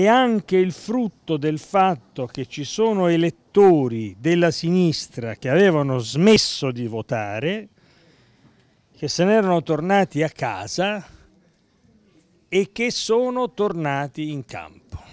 e anche il frutto del fatto che ci sono elettori della sinistra che avevano smesso di votare, che se ne erano tornati a casa e che sono tornati in campo.